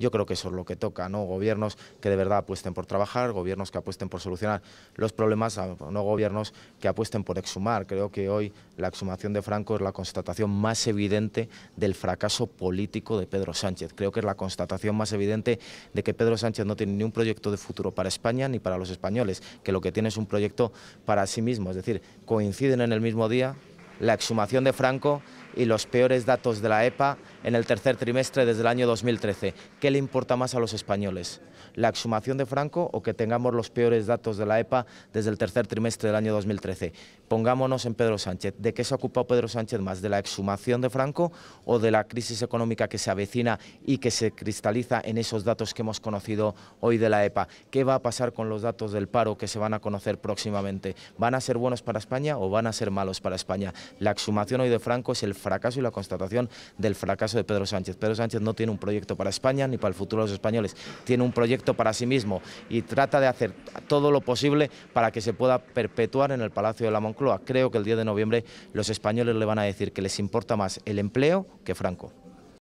Yo creo que eso es lo que toca, ¿no? Gobiernos que de verdad apuesten por trabajar, gobiernos que apuesten por solucionar los problemas, ah, no gobiernos que apuesten por exhumar. Creo que hoy la exhumación de Franco es la constatación más evidente del fracaso político de Pedro Sánchez. Creo que es la constatación más evidente de que Pedro Sánchez no tiene ni un proyecto de futuro para España ni para los españoles, que lo que tiene es un proyecto para sí mismo. Es decir, coinciden en el mismo día la exhumación de Franco y los peores datos de la EPA en el tercer trimestre desde el año 2013. ¿Qué le importa más a los españoles? ¿La exhumación de Franco o que tengamos los peores datos de la EPA desde el tercer trimestre del año 2013? Pongámonos en Pedro Sánchez. ¿De qué se ha ocupado Pedro Sánchez más? ¿De la exhumación de Franco o de la crisis económica que se avecina y que se cristaliza en esos datos que hemos conocido hoy de la EPA? ¿Qué va a pasar con los datos del paro que se van a conocer próximamente? ¿Van a ser buenos para España o van a ser malos para España? La exhumación hoy de Franco es el fracaso y la constatación del fracaso de Pedro Sánchez. Pedro Sánchez no tiene un proyecto para España ni para el futuro de los españoles, tiene un proyecto para sí mismo y trata de hacer todo lo posible para que se pueda perpetuar en el Palacio de la Moncloa. Creo que el 10 de noviembre los españoles le van a decir que les importa más el empleo que Franco.